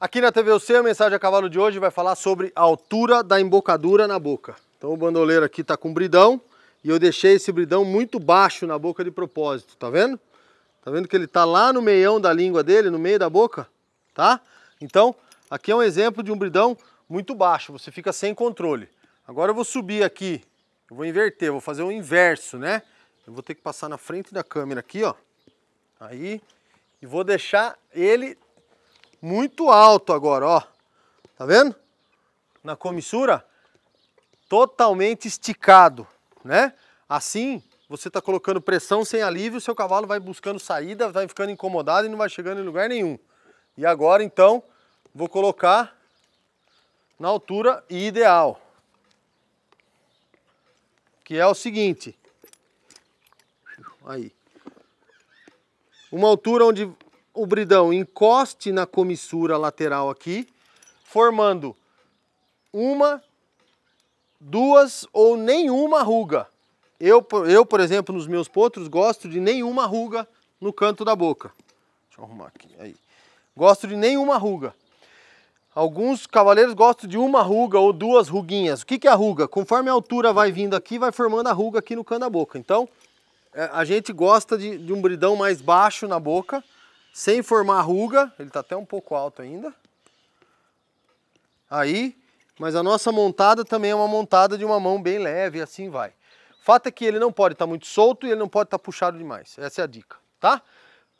Aqui na TVOC a mensagem a cavalo de hoje vai falar sobre a altura da embocadura na boca. Então o bandoleiro aqui está com bridão e eu deixei esse bridão muito baixo na boca de propósito, tá vendo? Tá vendo que ele está lá no meião da língua dele, no meio da boca, tá? Então, aqui é um exemplo de um bridão muito baixo, você fica sem controle. Agora eu vou subir aqui, eu vou inverter, vou fazer o inverso, né? Eu vou ter que passar na frente da câmera aqui, ó. Aí, e vou deixar ele muito alto agora, ó. Tá vendo? Na comissura, totalmente esticado, né? Assim, você está colocando pressão sem alívio, seu cavalo vai buscando saída, vai ficando incomodado e não vai chegando em lugar nenhum. E agora, então, vou colocar na altura ideal. Que é o seguinte. Aí. Uma altura onde o bridão encoste na comissura lateral aqui, formando uma, duas ou nenhuma ruga. Eu, eu, por exemplo, nos meus potros, gosto de nenhuma ruga no canto da boca. Deixa eu arrumar aqui. Aí. Gosto de nenhuma ruga. Alguns cavaleiros gostam de uma ruga ou duas ruguinhas. O que, que é a ruga? Conforme a altura vai vindo aqui, vai formando a ruga aqui no canto da boca. Então, é, a gente gosta de, de um bridão mais baixo na boca sem formar ruga, ele está até um pouco alto ainda. Aí, mas a nossa montada também é uma montada de uma mão bem leve assim vai. Fato é que ele não pode estar tá muito solto e ele não pode estar tá puxado demais. Essa é a dica, tá?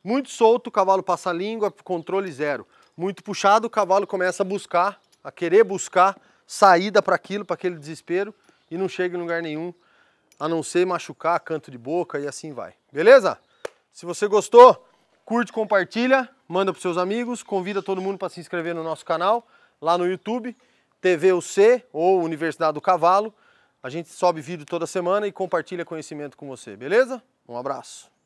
Muito solto, o cavalo passa a língua, controle zero. Muito puxado, o cavalo começa a buscar, a querer buscar saída para aquilo, para aquele desespero e não chega em lugar nenhum, a não ser machucar canto de boca e assim vai. Beleza? Se você gostou, Curte, compartilha, manda para seus amigos, convida todo mundo para se inscrever no nosso canal, lá no YouTube, TVUC ou Universidade do Cavalo. A gente sobe vídeo toda semana e compartilha conhecimento com você, beleza? Um abraço.